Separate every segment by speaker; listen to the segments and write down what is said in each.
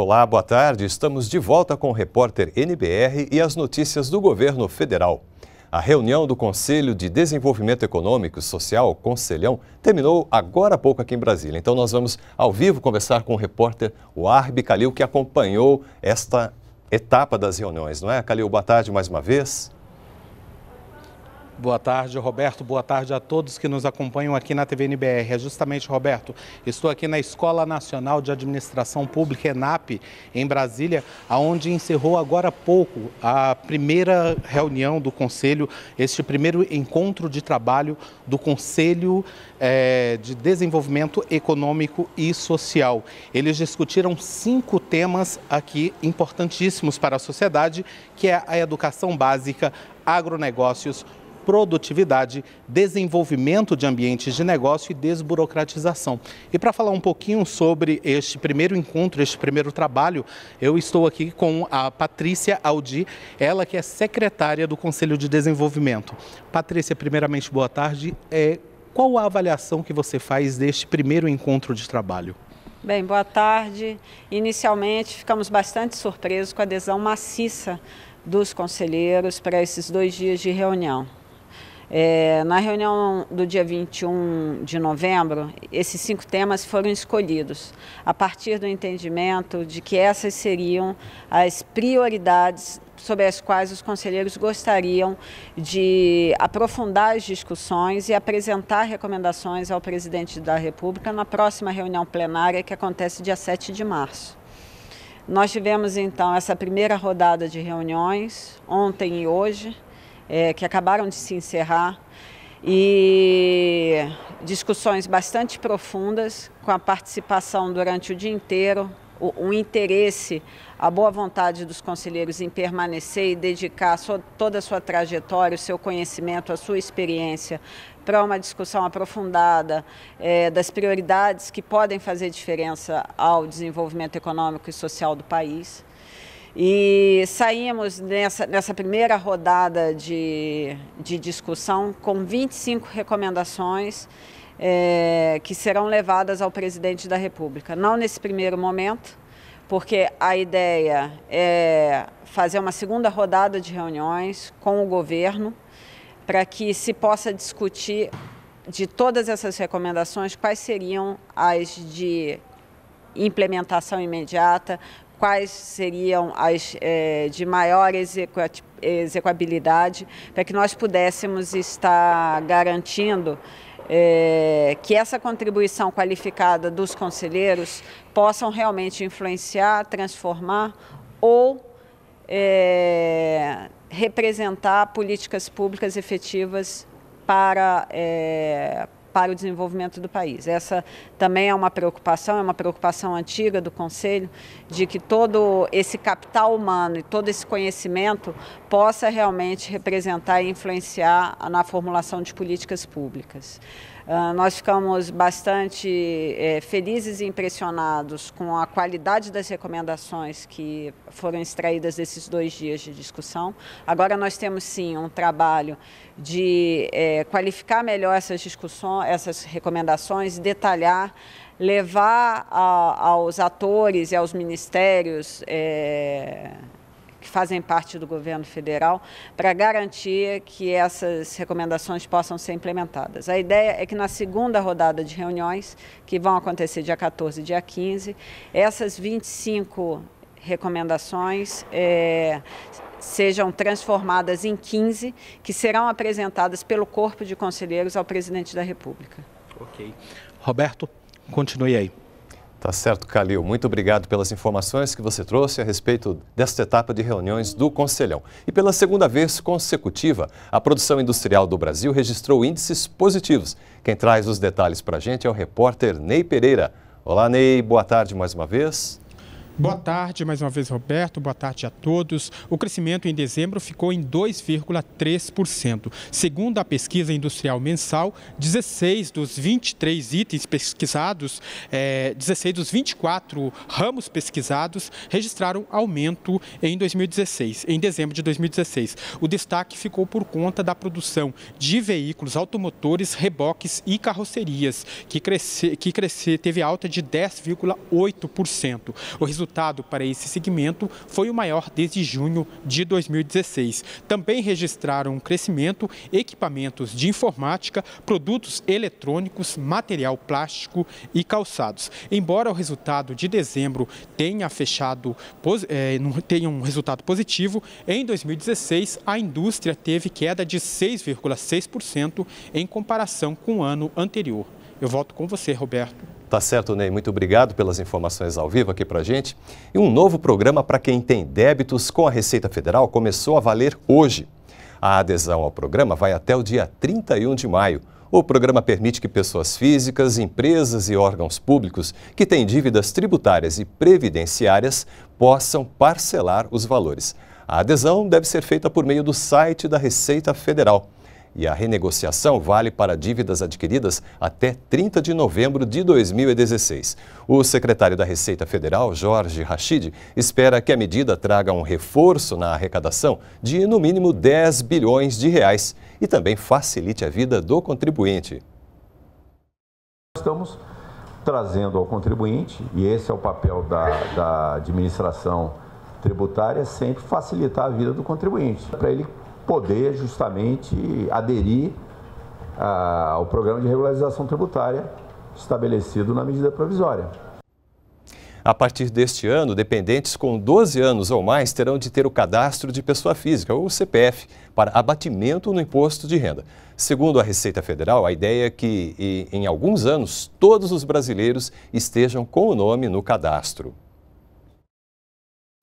Speaker 1: Olá, boa tarde. Estamos de volta com o repórter NBR e as notícias do governo federal. A reunião do Conselho de Desenvolvimento Econômico e Social, Conselhão, terminou agora há pouco aqui em Brasília. Então nós vamos ao vivo conversar com o repórter Warbi Calil, que acompanhou esta etapa das reuniões, não é? Calil, boa tarde mais uma vez.
Speaker 2: Boa tarde, Roberto. Boa tarde a todos que nos acompanham aqui na TV NBR. É justamente, Roberto, estou aqui na Escola Nacional de Administração Pública, ENAP, em Brasília, aonde encerrou agora há pouco a primeira reunião do Conselho, este primeiro encontro de trabalho do Conselho é, de Desenvolvimento Econômico e Social. Eles discutiram cinco temas aqui importantíssimos para a sociedade, que é a educação básica, agronegócios, produtividade, desenvolvimento de ambientes de negócio e desburocratização. E para falar um pouquinho sobre este primeiro encontro, este primeiro trabalho, eu estou aqui com a Patrícia Aldi, ela que é secretária do Conselho de Desenvolvimento. Patrícia, primeiramente, boa tarde. É, qual a avaliação que você faz deste primeiro encontro de trabalho?
Speaker 3: Bem, boa tarde. Inicialmente, ficamos bastante surpresos com a adesão maciça dos conselheiros para esses dois dias de reunião. É, na reunião do dia 21 de novembro, esses cinco temas foram escolhidos a partir do entendimento de que essas seriam as prioridades sobre as quais os conselheiros gostariam de aprofundar as discussões e apresentar recomendações ao presidente da República na próxima reunião plenária que acontece dia 7 de março. Nós tivemos então essa primeira rodada de reuniões, ontem e hoje é, que acabaram de se encerrar e discussões bastante profundas, com a participação durante o dia inteiro, o, o interesse, a boa vontade dos conselheiros em permanecer e dedicar sua, toda a sua trajetória, o seu conhecimento, a sua experiência para uma discussão aprofundada é, das prioridades que podem fazer diferença ao desenvolvimento econômico e social do país. E saímos nessa, nessa primeira rodada de, de discussão com 25 recomendações é, que serão levadas ao presidente da República. Não nesse primeiro momento, porque a ideia é fazer uma segunda rodada de reuniões com o governo para que se possa discutir de todas essas recomendações quais seriam as de implementação imediata, quais seriam as é, de maior execuabilidade, para que nós pudéssemos estar garantindo é, que essa contribuição qualificada dos conselheiros possam realmente influenciar, transformar ou é, representar políticas públicas efetivas para, é, para o desenvolvimento do país. Essa também é uma preocupação, é uma preocupação antiga do Conselho, de que todo esse capital humano e todo esse conhecimento possa realmente representar e influenciar na formulação de políticas públicas. Ah, nós ficamos bastante é, felizes e impressionados com a qualidade das recomendações que foram extraídas desses dois dias de discussão. Agora nós temos sim um trabalho de é, qualificar melhor essas discussões, essas recomendações, detalhar levar a, aos atores e aos ministérios é, que fazem parte do governo federal para garantir que essas recomendações possam ser implementadas. A ideia é que na segunda rodada de reuniões, que vão acontecer dia 14 e dia 15, essas 25 recomendações é, sejam transformadas em 15, que serão apresentadas pelo Corpo de Conselheiros ao Presidente da República. Ok.
Speaker 1: Roberto, continue aí. Tá certo, Calil. Muito obrigado pelas informações que você trouxe a respeito desta etapa de reuniões do Conselhão. E pela segunda vez consecutiva, a produção industrial do Brasil registrou índices positivos. Quem traz os detalhes para a gente é o repórter Ney Pereira. Olá, Ney. Boa tarde mais uma vez.
Speaker 4: Boa tarde, mais uma vez, Roberto. Boa tarde a todos. O crescimento em dezembro ficou em 2,3%. Segundo a pesquisa industrial mensal, 16 dos 23 itens pesquisados, é, 16 dos 24 ramos pesquisados registraram aumento em 2016, em dezembro de 2016. O destaque ficou por conta da produção de veículos automotores, reboques e carrocerias, que, cresce, que cresce, teve alta de 10,8%. O resultado resultado para esse segmento foi o maior desde junho de 2016. Também registraram um crescimento equipamentos de informática, produtos eletrônicos, material plástico e calçados. Embora o resultado de dezembro tenha fechado, é, tenha um resultado positivo, em 2016 a indústria teve queda de 6,6% em comparação com o ano anterior. Eu volto com você, Roberto.
Speaker 1: Tá certo, Ney. Muito obrigado pelas informações ao vivo aqui pra gente. E um novo programa para quem tem débitos com a Receita Federal começou a valer hoje. A adesão ao programa vai até o dia 31 de maio. O programa permite que pessoas físicas, empresas e órgãos públicos que têm dívidas tributárias e previdenciárias possam parcelar os valores. A adesão deve ser feita por meio do site da Receita Federal e a renegociação vale para dívidas adquiridas até 30 de novembro de 2016. O secretário da Receita Federal, Jorge Rachid, espera que a medida traga um reforço na arrecadação de no mínimo 10 bilhões de reais e também facilite a vida do contribuinte.
Speaker 2: Estamos trazendo ao contribuinte, e esse é o papel da, da administração tributária, sempre facilitar a vida do contribuinte, para ele poder justamente aderir a, ah, ao programa de regularização tributária estabelecido na medida provisória.
Speaker 1: A partir deste ano, dependentes com 12 anos ou mais terão de ter o cadastro de pessoa física, ou CPF, para abatimento no imposto de renda. Segundo a Receita Federal, a ideia é que, em alguns anos, todos os brasileiros estejam com o nome no cadastro.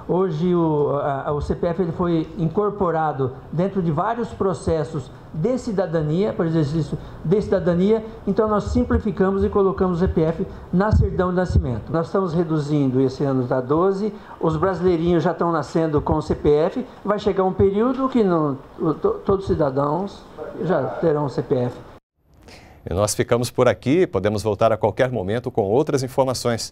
Speaker 3: Hoje o, a, o, CPF ele foi incorporado dentro de vários processos de cidadania, por exercício de cidadania, então nós simplificamos e colocamos o CPF na certidão de nascimento. Nós estamos reduzindo, esse ano da 12, os brasileirinhos já estão nascendo com o CPF, vai chegar um período que não, todos os cidadãos já terão o CPF.
Speaker 1: E nós ficamos por aqui, podemos voltar a qualquer momento com outras informações.